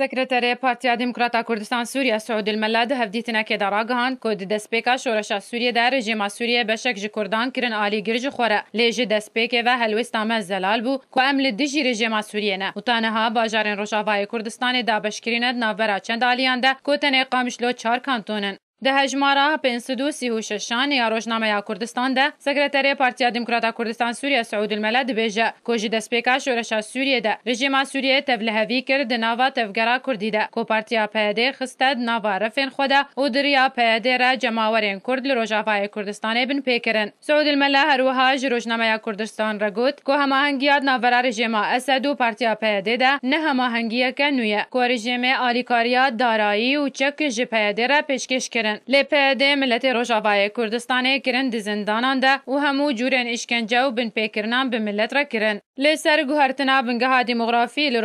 Sekreteri Partiya Demokrata Kurdistan Suriya Suudilmela di hevdîtinekê de ragihan ku di destpêka şoreşa Sûriye de rejima Sûriye beşek ji Kurdan kirin alîgir ji xwe re. Lê ji destpêkê ve helwêsta me zelal bû ku em li dijî rejima Sûriye ne. Û niha bajarên Rojavayê Kurdistanê da beşkirîne di navbera çend aliyan de ku tenê qamişlo çar kantonin. Di hejmara 536 ya Rojnameya Kurdistan de sekreterê Partiya Demokrata Kurdistan Sûriya Seûd Mele dibêje ku ji destpêka şoreşa Sûriyê de rejima Sûriyê tevlihevî kir di nava tevgera Kurdî de ku Partiya PYD xiste di nava refên xwe de û diriya PYD re cemawerên Kurd li Rojavayê Kurdistanê bin pêkirin. Seûd Mele her wiha ji Rojnameya Kurdistan re got ku hemahengiya navera rejima Esed û Partiya PYD de ne hemahengiyeke nû ye ku rejimê alîkariya darayî û çek ji PYD re pêşkêş kirin. kirin. LPD milletê Rojavayê Kurdistanê kirin di zindanan de û hemû curên îşkence û binpêkirinan bi millet kirin. لی سرگوهرتنا بنگها دموغرافی لی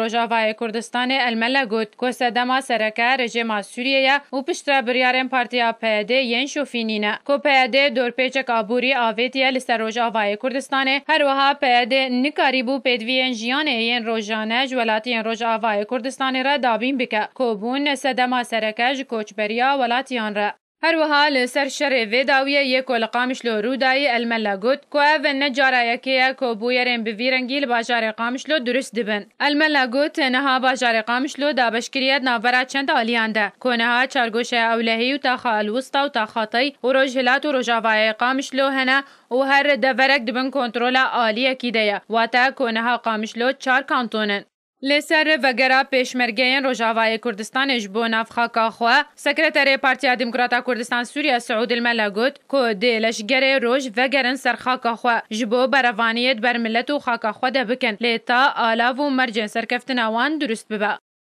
کردستان المله گود که سدما سرکه رژیم سوریه و پشترا بریارن پارتیا پیده ین شوفینینه که پیده دورپیچک آبوری آویتیه لی سر روژاوای کردستان هر وها پیده نکاری بو ین جیان این روجانه جولاتی این روژاوای کردستان را دابین بکه که بون سدما سرکه بریا ولاتیان را هەروەها لەسەر شەڕێ ێداویە یەک کۆلقامشلۆ ڕووداایی ئەلمەلا گوت کۆڤە نەجارایەکەیە کۆبوویەرێن بڤیرەنگی لباجار قامش لو دروست دبن ئەلمەلا گوت تەنەها باژارێ قامشلۆ دابشکریت ناوبەرا چەند ئالیاندا نها چارگوش ئەولەهی و تاخا تاخالوستا و تاخا تاخاتەی و ڕۆژهلات و قامش لو هەنا و هر دەڤەرەک دبن کۆنتترۆلا واتا دەیە نها قامش لو چار کانتۆنن لسر وگرا پیشمرگین روجاوای کردستان جبو نافخاکا خوا سکرتری پارتیا دموکراتا کردستان سوریا سعود الملا گوت کو دی لشگر روج وگرن سرخاکا خوا جبو بروانیت بر ملت و خاکا خوا لیتا آلاو و مرجن سرکفتن آوان درست ببا